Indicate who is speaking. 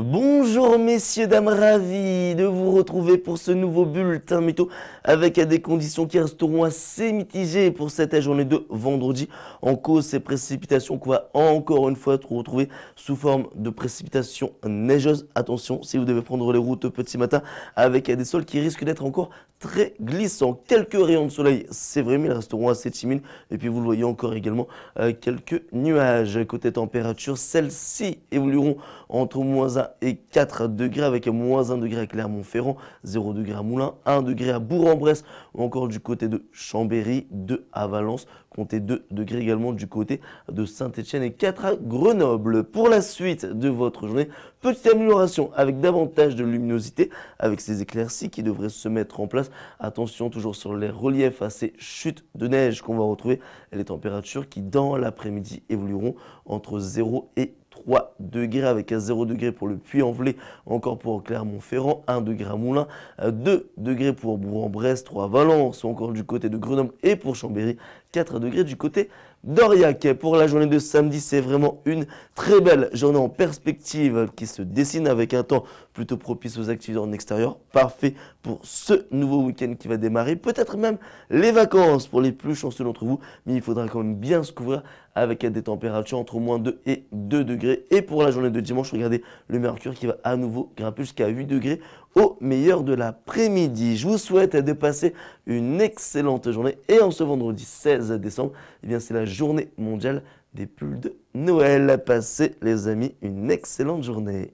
Speaker 1: Bonjour messieurs, dames, ravis de vous retrouver pour ce nouveau bulletin météo avec des conditions qui resteront assez mitigées pour cette journée de vendredi. En cause, ces précipitations qu'on va encore une fois retrouver sous forme de précipitations neigeuses. Attention, si vous devez prendre les routes petit matin avec des sols qui risquent d'être encore très glissants. Quelques rayons de soleil, c'est vrai, mais ils resteront assez timides. Et puis vous le voyez encore également, euh, quelques nuages. Côté température, celles-ci évolueront entre moins et 4 degrés avec moins 1 degré à Clermont-Ferrand, 0 degré à Moulins, 1 degré à Bourg-en-Bresse ou encore du côté de Chambéry, 2 à Valence, comptez 2 degrés également du côté de Saint-Etienne et 4 à Grenoble. Pour la suite de votre journée, petite amélioration avec davantage de luminosité avec ces éclaircies qui devraient se mettre en place. Attention toujours sur les reliefs à ces chutes de neige qu'on va retrouver et les températures qui dans l'après-midi évolueront entre 0 et 3 degrés avec un 0 degré pour le Puy-en-Velay, encore pour Clermont-Ferrand, 1 degré à Moulins, 2 euh, degrés pour Bourg-en-Bresse, 3 à Valence, encore du côté de Grenoble et pour Chambéry, 4 degrés du côté Doria, Pour la journée de samedi, c'est vraiment une très belle journée en perspective qui se dessine avec un temps plutôt propice aux activités en extérieur. Parfait pour ce nouveau week-end qui va démarrer. Peut-être même les vacances pour les plus chanceux d'entre vous. Mais il faudra quand même bien se couvrir avec des températures entre moins 2 et 2 degrés. Et pour la journée de dimanche, regardez le mercure qui va à nouveau grimper jusqu'à 8 degrés au meilleur de l'après-midi. Je vous souhaite de passer une excellente journée. Et en ce vendredi 16 décembre, eh bien c'est la journée mondiale des pulls de Noël. Passez les amis une excellente journée.